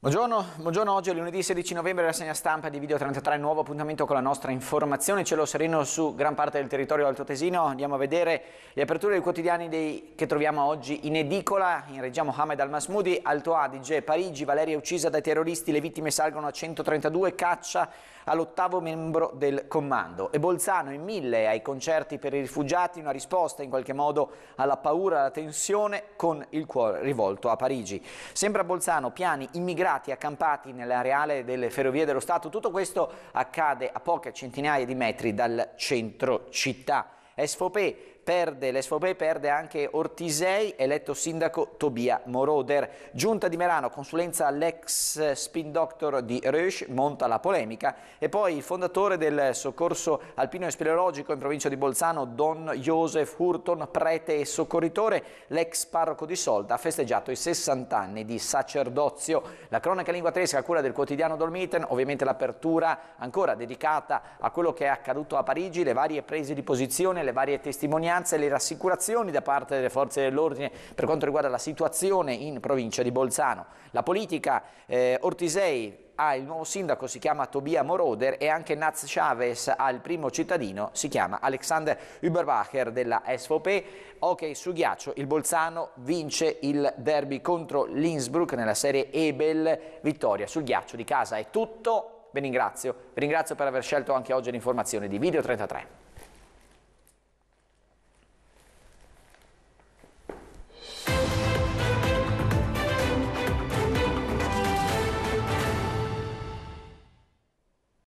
Buongiorno, buongiorno, oggi è lunedì 16 novembre, segna stampa di Video 33, nuovo appuntamento con la nostra informazione, cielo sereno su gran parte del territorio altoatesino, andiamo a vedere le aperture dei quotidiani dei... che troviamo oggi in edicola, in Regia Mohamed al-Masmudi, Alto Adige, Parigi, Valeria uccisa dai terroristi, le vittime salgono a 132, caccia all'ottavo membro del comando e Bolzano in mille ai concerti per i rifugiati, una risposta in qualche modo alla paura, alla tensione con il cuore rivolto a Parigi. Sempre Bolzano, piani immigrati impiegati accampati nell'areale delle ferrovie dello Stato. Tutto questo accade a poche centinaia di metri dal centro città. SFOP perde, l'Esfobei perde anche Ortisei, eletto sindaco Tobia Moroder. Giunta di Merano, consulenza all'ex spin doctor di Reusch, monta la polemica. E poi il fondatore del soccorso alpino e speleologico in provincia di Bolzano, Don Joseph Hurton, prete e soccorritore, l'ex parroco di Solda, ha festeggiato i 60 anni di sacerdozio. La cronaca lingua tedesca a cura del quotidiano Dolmiten, ovviamente l'apertura ancora dedicata a quello che è accaduto a Parigi, le varie prese di posizione, le varie testimonianze vigilanza e le rassicurazioni da parte delle forze dell'ordine per quanto riguarda la situazione in provincia di Bolzano. La politica eh, Ortisei ha il nuovo sindaco, si chiama Tobia Moroder e anche Naz Chavez ha il primo cittadino, si chiama Alexander Überbacher della SVP. Ok, su ghiaccio il Bolzano vince il derby contro l'Innsbruck nella serie Ebel, vittoria sul ghiaccio di casa è tutto, vi ringrazio, vi ringrazio per aver scelto anche oggi l'informazione di Video 33.